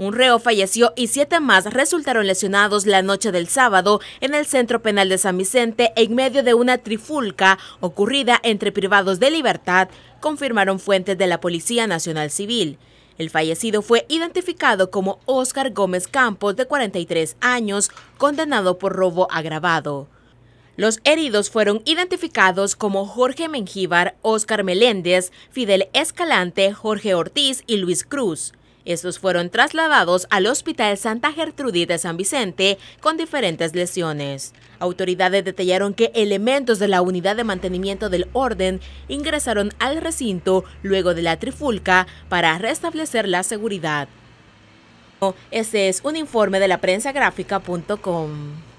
Un reo falleció y siete más resultaron lesionados la noche del sábado en el Centro Penal de San Vicente en medio de una trifulca ocurrida entre privados de libertad, confirmaron fuentes de la Policía Nacional Civil. El fallecido fue identificado como Óscar Gómez Campos, de 43 años, condenado por robo agravado. Los heridos fueron identificados como Jorge Mengíbar, Óscar Meléndez, Fidel Escalante, Jorge Ortiz y Luis Cruz. Estos fueron trasladados al Hospital Santa Gertrudis de San Vicente con diferentes lesiones. Autoridades detallaron que elementos de la unidad de mantenimiento del orden ingresaron al recinto luego de la trifulca para restablecer la seguridad. Este es un informe de la prensa gráfica.com.